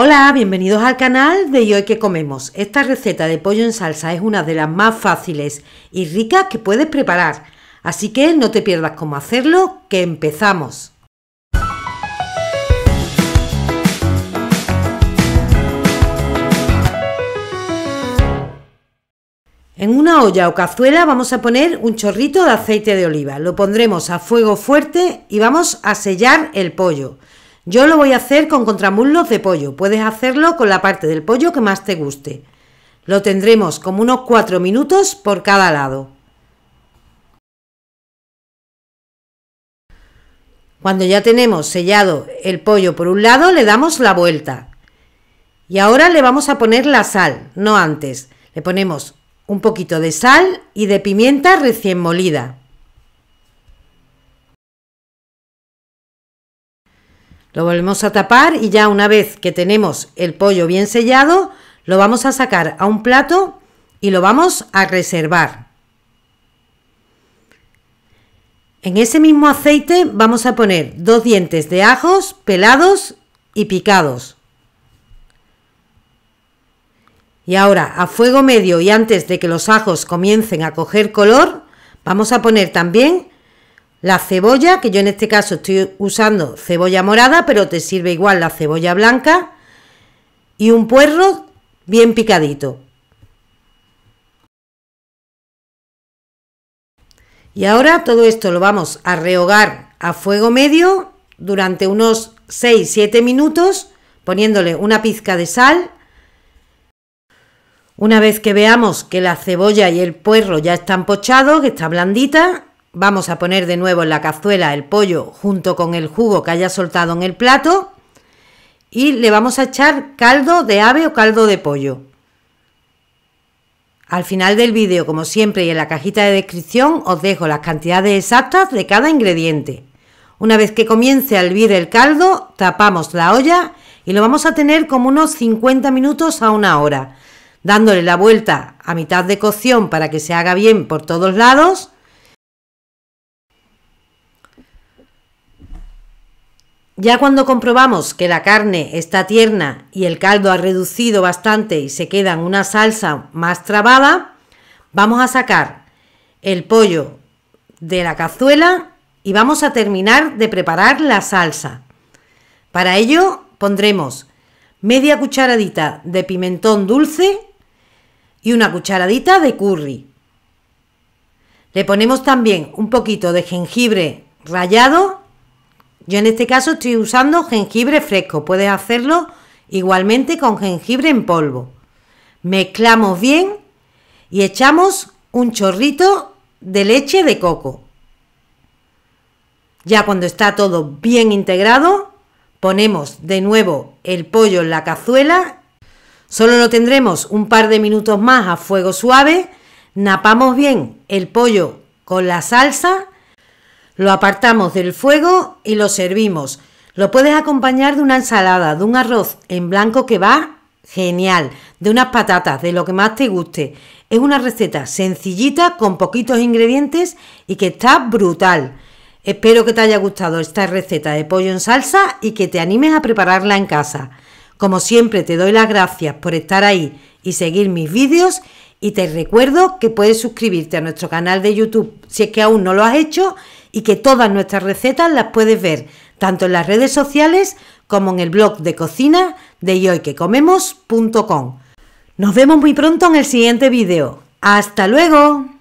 Hola, bienvenidos al canal de Hoy que comemos. Esta receta de pollo en salsa es una de las más fáciles y ricas que puedes preparar, así que no te pierdas cómo hacerlo, que empezamos. En una olla o cazuela vamos a poner un chorrito de aceite de oliva. Lo pondremos a fuego fuerte y vamos a sellar el pollo. Yo lo voy a hacer con contramullos de pollo. Puedes hacerlo con la parte del pollo que más te guste. Lo tendremos como unos 4 minutos por cada lado. Cuando ya tenemos sellado el pollo por un lado, le damos la vuelta. Y ahora le vamos a poner la sal, no antes. Le ponemos un poquito de sal y de pimienta recién molida. Lo volvemos a tapar y ya una vez que tenemos el pollo bien sellado, lo vamos a sacar a un plato y lo vamos a reservar. En ese mismo aceite vamos a poner dos dientes de ajos pelados y picados. Y ahora a fuego medio y antes de que los ajos comiencen a coger color, vamos a poner también la cebolla, que yo en este caso estoy usando cebolla morada, pero te sirve igual la cebolla blanca, y un puerro bien picadito. Y ahora todo esto lo vamos a rehogar a fuego medio durante unos 6-7 minutos, poniéndole una pizca de sal. Una vez que veamos que la cebolla y el puerro ya están pochados, que está blandita, Vamos a poner de nuevo en la cazuela el pollo junto con el jugo que haya soltado en el plato y le vamos a echar caldo de ave o caldo de pollo. Al final del vídeo, como siempre y en la cajita de descripción, os dejo las cantidades exactas de cada ingrediente. Una vez que comience a hervir el caldo, tapamos la olla y lo vamos a tener como unos 50 minutos a una hora, dándole la vuelta a mitad de cocción para que se haga bien por todos lados Ya cuando comprobamos que la carne está tierna y el caldo ha reducido bastante y se queda en una salsa más trabada, vamos a sacar el pollo de la cazuela y vamos a terminar de preparar la salsa. Para ello pondremos media cucharadita de pimentón dulce y una cucharadita de curry. Le ponemos también un poquito de jengibre rallado yo en este caso estoy usando jengibre fresco. Puedes hacerlo igualmente con jengibre en polvo. Mezclamos bien y echamos un chorrito de leche de coco. Ya cuando está todo bien integrado, ponemos de nuevo el pollo en la cazuela. Solo lo tendremos un par de minutos más a fuego suave. Napamos bien el pollo con la salsa lo apartamos del fuego y lo servimos. Lo puedes acompañar de una ensalada, de un arroz en blanco que va genial, de unas patatas, de lo que más te guste. Es una receta sencillita con poquitos ingredientes y que está brutal. Espero que te haya gustado esta receta de pollo en salsa y que te animes a prepararla en casa. Como siempre te doy las gracias por estar ahí y seguir mis vídeos y te recuerdo que puedes suscribirte a nuestro canal de YouTube si es que aún no lo has hecho y que todas nuestras recetas las puedes ver tanto en las redes sociales como en el blog de cocina de yoyquecomemos.com. Nos vemos muy pronto en el siguiente vídeo. ¡Hasta luego!